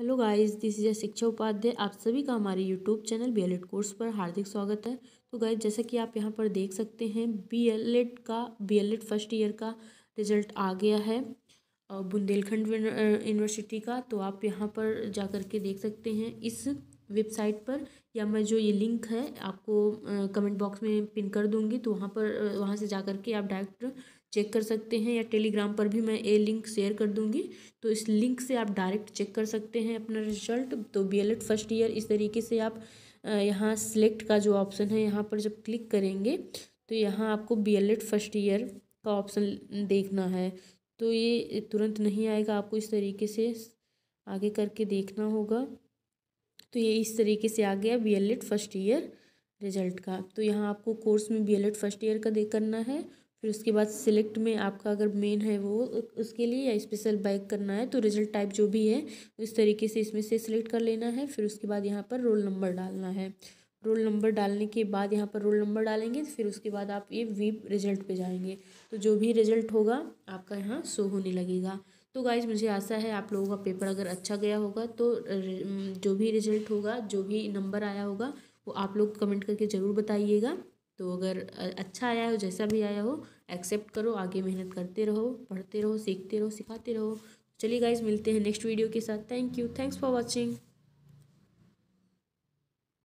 hello guys this is शिक्षा उपाध्याय आप सभी का हमारे यूट्यूब चैनल बी कोर्स पर हार्दिक स्वागत है तो गाइस जैसा कि आप यहां पर देख सकते हैं बी का बी फर्स्ट ईयर का रिजल्ट आ गया है बुंदेलखंड यूनिवर्सिटी का तो आप यहां पर जा कर के देख सकते हैं इस वेबसाइट पर या मैं जो ये लिंक है आपको कमेंट बॉक्स में पिन कर दूँगी तो वहाँ पर वहाँ से जा कर के आप डायरेक्ट चेक कर सकते हैं या टेलीग्राम पर भी मैं ये लिंक शेयर कर दूंगी तो इस लिंक से आप डायरेक्ट चेक कर सकते हैं अपना रिजल्ट तो B L Ed first year इस तरीके से आप यहाँ सेलेक्ट का जो ऑप्शन है यहाँ पर जब क्लिक करेंगे तो यहाँ आपको B L Ed first year का ऑप्शन देखना है तो ये तुरंत नहीं आएगा आपको इस तरीके से आगे करके देखना होगा तो ये इस तरीके से आ गया B L Ed first year result का तो यहाँ आपको कोर्स में B L Ed first year का दे करना है फिर उसके बाद सिलेक्ट में आपका अगर मेन है वो उसके लिए या स्पेशल बाइक करना है तो रिजल्ट टाइप जो भी है इस तरीके से इसमें से सिलेक्ट कर लेना है फिर उसके बाद यहाँ पर रोल नंबर डालना है रोल नंबर डालने के बाद यहाँ पर रोल नंबर डालेंगे फिर उसके बाद आप ये वीप रिजल्ट पे जाएंगे तो जो भी रिजल्ट होगा आपका यहाँ शो होने लगेगा तो गाइज मुझे आशा है आप लोगों का पेपर अगर अच्छा गया होगा तो जो भी रिजल्ट होगा जो भी नंबर आया होगा वो आप लोग कमेंट करके ज़रूर बताइएगा तो अगर अच्छा आया हो जैसा भी आया हो एक्सेप्ट करो आगे मेहनत करते रहो पढ़ते रहो सीखते रहो सिखाते रहो चलिए गाइज मिलते हैं नेक्स्ट वीडियो के साथ thank you thanks for watching